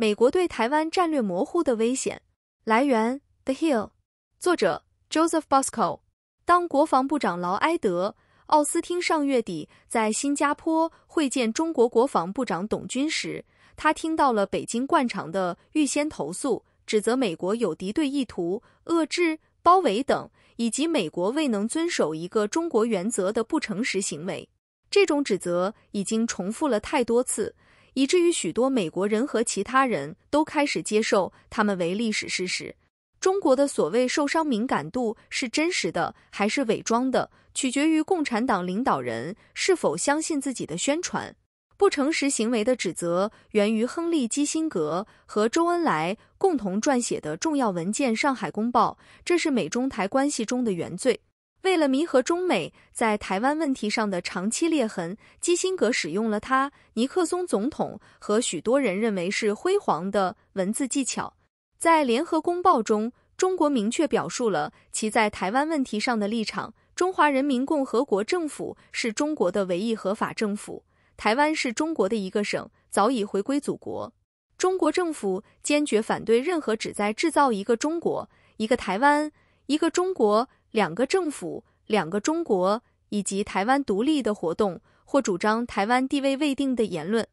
美国对台湾战略模糊的危险。来源：The Hill，作者：Joseph Bosco。当国防部长劳埃德·奥斯汀上月底在新加坡会见中国国防部长董军时，他听到了北京惯常的预先投诉，指责美国有敌对意图、遏制、包围等，以及美国未能遵守一个中国原则的不诚实行为。这种指责已经重复了太多次。以至于许多美国人和其他人都开始接受他们为历史事实。中国的所谓受伤敏感度是真实的还是伪装的，取决于共产党领导人是否相信自己的宣传。不诚实行为的指责源于亨利·基辛格和周恩来共同撰写的重要文件《上海公报》，这是美中台关系中的原罪。为了弥合中美在台湾问题上的长期裂痕，基辛格使用了他尼克松总统和许多人认为是辉煌的文字技巧。在联合公报中，中国明确表述了其在台湾问题上的立场：中华人民共和国政府是中国的唯一合法政府，台湾是中国的一个省，早已回归祖国。中国政府坚决反对任何旨在制造一个中国、一个台湾、一个中国。两个政府、两个中国以及台湾独立的活动或主张台湾地位未定的言论，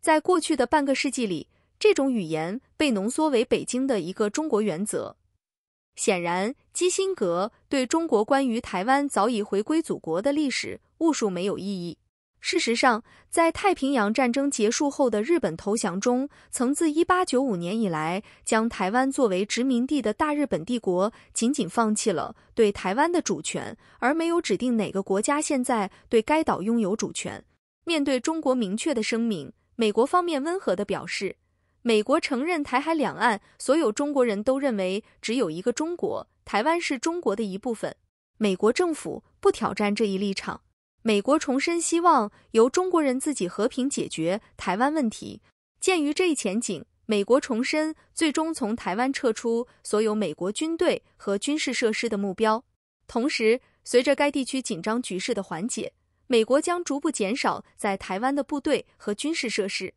在过去的半个世纪里，这种语言被浓缩为北京的一个中国原则。显然，基辛格对中国关于台湾早已回归祖国的历史误述没有异议。事实上，在太平洋战争结束后的日本投降中，曾自1895年以来将台湾作为殖民地的大日本帝国，仅仅放弃了对台湾的主权，而没有指定哪个国家现在对该岛拥有主权。面对中国明确的声明，美国方面温和地表示：“美国承认台海两岸所有中国人都认为只有一个中国，台湾是中国的一部分。美国政府不挑战这一立场。”美国重申希望由中国人自己和平解决台湾问题。鉴于这一前景，美国重申最终从台湾撤出所有美国军队和军事设施的目标。同时，随着该地区紧张局势的缓解，美国将逐步减少在台湾的部队和军事设施。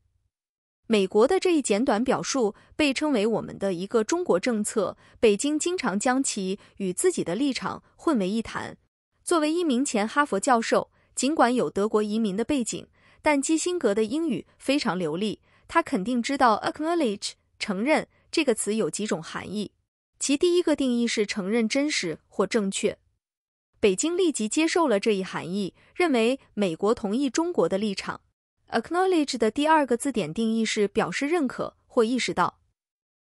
美国的这一简短表述被称为“我们的一个中国政策”，北京经常将其与自己的立场混为一谈。作为一名前哈佛教授，尽管有德国移民的背景，但基辛格的英语非常流利。他肯定知道 “acknowledge” 承认这个词有几种含义。其第一个定义是承认真实或正确。北京立即接受了这一含义，认为美国同意中国的立场。“acknowledge” 的第二个字典定义是表示认可或意识到。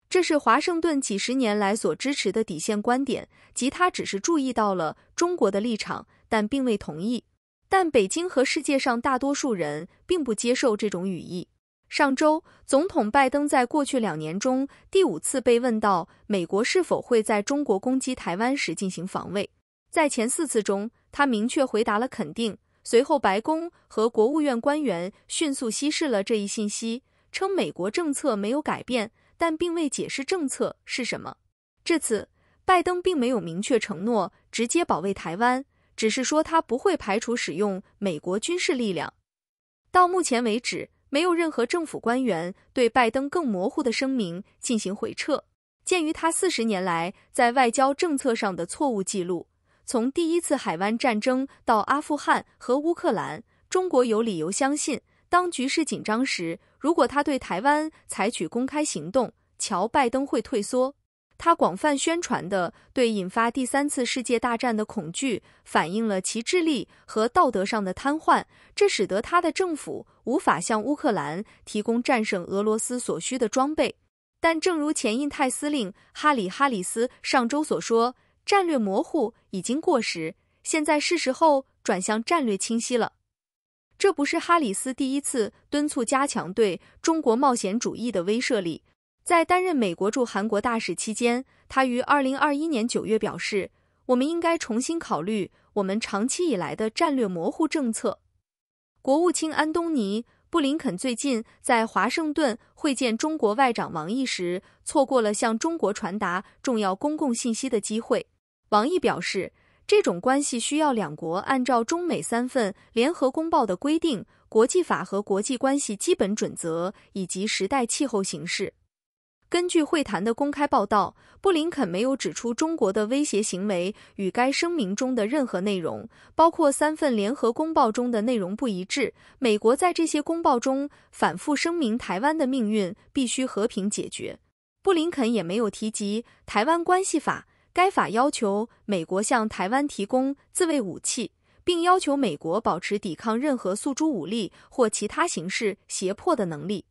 这是华盛顿几十年来所支持的底线观点，即他只是注意到了中国的立场，但并未同意。但北京和世界上大多数人并不接受这种语义。上周，总统拜登在过去两年中第五次被问到美国是否会在中国攻击台湾时进行防卫。在前四次中，他明确回答了肯定。随后，白宫和国务院官员迅速稀释了这一信息，称美国政策没有改变，但并未解释政策是什么。这次，拜登并没有明确承诺直接保卫台湾。只是说他不会排除使用美国军事力量。到目前为止，没有任何政府官员对拜登更模糊的声明进行回撤。鉴于他四十年来在外交政策上的错误记录，从第一次海湾战争到阿富汗和乌克兰，中国有理由相信，当局势紧张时，如果他对台湾采取公开行动，乔拜登会退缩。他广泛宣传的对引发第三次世界大战的恐惧，反映了其智力和道德上的瘫痪，这使得他的政府无法向乌克兰提供战胜俄罗斯所需的装备。但正如前印太司令哈里·哈里斯上周所说，战略模糊已经过时，现在是时候转向战略清晰了。这不是哈里斯第一次敦促加强对中国冒险主义的威慑力。在担任美国驻韩国大使期间，他于二零二一年九月表示：“我们应该重新考虑我们长期以来的战略模糊政策。”国务卿安东尼·布林肯最近在华盛顿会见中国外长王毅时，错过了向中国传达重要公共信息的机会。王毅表示，这种关系需要两国按照中美三份联合公报的规定、国际法和国际关系基本准则，以及时代气候形势。根据会谈的公开报道，布林肯没有指出中国的威胁行为与该声明中的任何内容，包括三份联合公报中的内容不一致。美国在这些公报中反复声明，台湾的命运必须和平解决。布林肯也没有提及《台湾关系法》，该法要求美国向台湾提供自卫武器，并要求美国保持抵抗任何诉诸武力或其他形式胁迫的能力。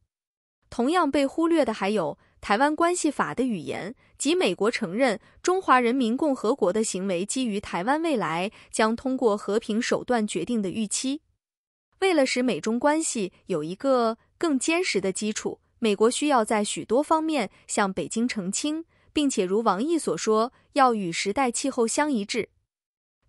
同样被忽略的还有。台湾关系法的语言即美国承认中华人民共和国的行为，基于台湾未来将通过和平手段决定的预期。为了使美中关系有一个更坚实的基础，美国需要在许多方面向北京澄清，并且如王毅所说，要与时代气候相一致。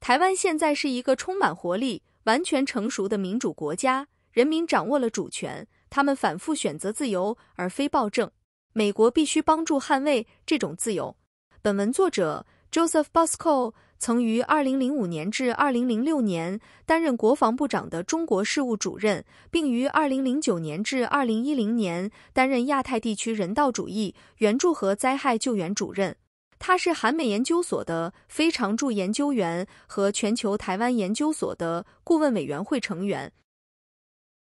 台湾现在是一个充满活力、完全成熟的民主国家，人民掌握了主权，他们反复选择自由而非暴政。美国必须帮助捍卫这种自由。本文作者 Joseph Bosco 曾于2005年至2006年担任国防部长的中国事务主任，并于2009年至2010年担任亚太地区人道主义援助和灾害救援主任。他是韩美研究所的非常驻研究员和全球台湾研究所的顾问委员会成员。